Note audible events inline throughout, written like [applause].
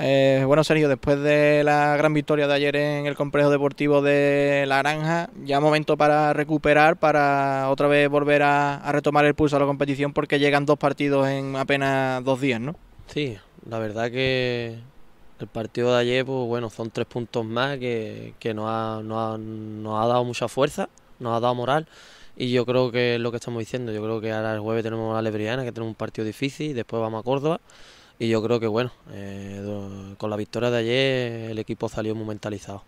Eh, bueno, Sergio, después de la gran victoria de ayer en el complejo deportivo de La Granja, ya momento para recuperar, para otra vez volver a, retomar el pulso a la competición, porque llegan dos partidos en apenas dos días, ¿no? Sí, la verdad que el partido de ayer, pues, bueno, son tres puntos más que, nos, ha, dado mucha fuerza, nos ha dado moral. Y yo creo que es lo que estamos diciendo. Yo creo que ahora el jueves tenemos la Lebriana, que tenemos un partido difícil, y después vamos a Córdoba y yo creo que bueno, eh, con la victoria de ayer el equipo salió muy mentalizado.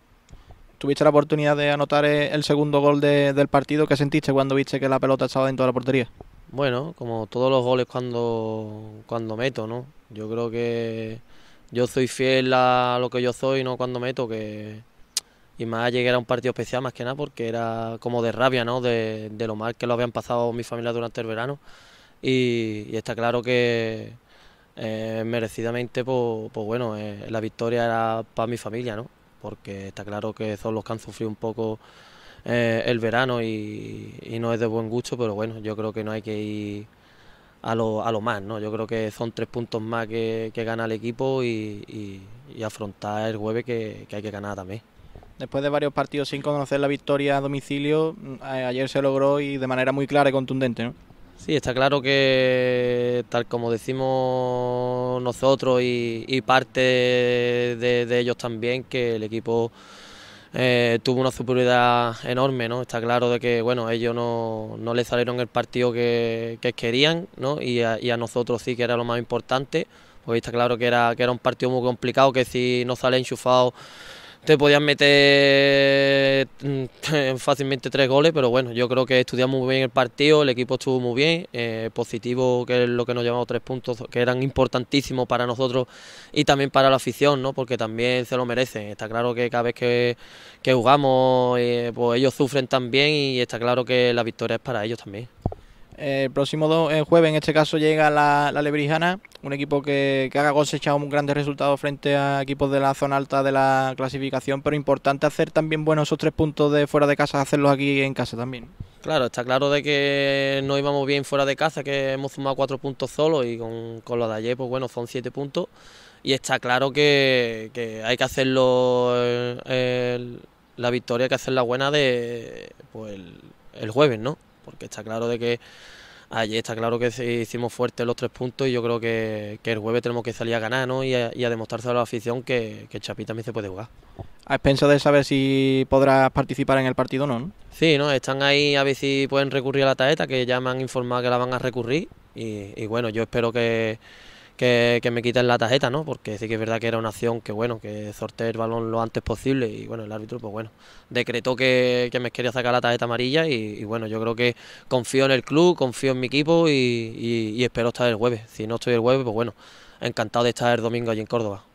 ¿Tuviste la oportunidad de anotar eh, el segundo gol del partido? ¿Qué sentiste cuando viste que la pelota estaba dentro de la portería? Bueno, como todos los goles cuando, cuando meto, ¿no? Yo creo que yo soy fiel a lo que yo soy, ¿no? Cuando meto, que... Y más llegué a un partido especial, más que nada, porque era como de rabia, ¿no? De, de lo mal que lo habían pasado mi familia durante el verano. y está claro que, eh, merecidamente, pues, bueno, eh, la victoria era para mi familia, Porque está claro que son los que han sufrido un poco eh, el verano y, no es de buen gusto, pero bueno, yo creo que no hay que ir a lo, a más, ¿no? Yo creo que son tres puntos más que, gana el equipo y, afrontar el jueves que, que hay que ganar también. Después de varios partidos sin conocer la victoria a domicilio, mm, ayer se logró y de manera muy clara y contundente, ¿no? Sí, está claro que tal como decimos nosotros y, parte de, ellos también, que el equipo eh, tuvo una superioridad enorme, ¿no? Está claro de que bueno, ellos no, no le salieron el partido que, querían, ¿no? Y a, nosotros sí que era lo más importante. Pues está claro que era, que era un partido muy complicado, que si no sale enchufado te podían meter mm, [laughs] fácilmente tres goles, pero bueno, yo creo que estudiamos muy bien el partido, el equipo estuvo muy bien, eh, positivo, que es lo que nos llevamos tres puntos, que eran importantísimos para nosotros y también para la afición, ¿no? porque también se lo merecen. Está claro que cada vez que, jugamos, eh, pues ellos sufren también y está claro que la victoria es para ellos también. El próximo jueves, en este caso, llega la Lebrijana un equipo que, que haga cosechado un grandes resultados frente a equipos de la zona alta de la clasificación, pero importante hacer también buenos esos tres puntos de fuera de casa, hacerlos aquí en casa también. Claro, está claro de que no íbamos bien fuera de casa, que hemos sumado cuatro puntos solo y con, con lo de ayer, pues bueno, son siete puntos. Y está claro que, que hay que hacerlo, eh, la victoria hay que la buena de pues el, el jueves, ¿no? Porque está claro de que Allí está claro que hicimos fuerte los tres puntos y yo creo que, el jueves tenemos que salir a ganar ¿no? y, a, demostrarse a la afición que, que Chapi también se puede jugar. ¿A pensado de saber si podrás participar en el partido o no, no? Sí, no, están ahí a ver si pueden recurrir a la taeta, que ya me han informado que la van a recurrir. y bueno, yo espero que, que, me quiten la tarjeta, ¿no? Porque sí que es verdad que era una acción que, bueno, que sorteé el balón lo antes posible y, bueno, el árbitro, pues bueno, decretó que, me quería sacar la tarjeta amarilla y, bueno, yo creo que confío en el club, confío en mi equipo y espero estar el jueves. Si no estoy el jueves, pues bueno, encantado de estar el domingo allí en Córdoba.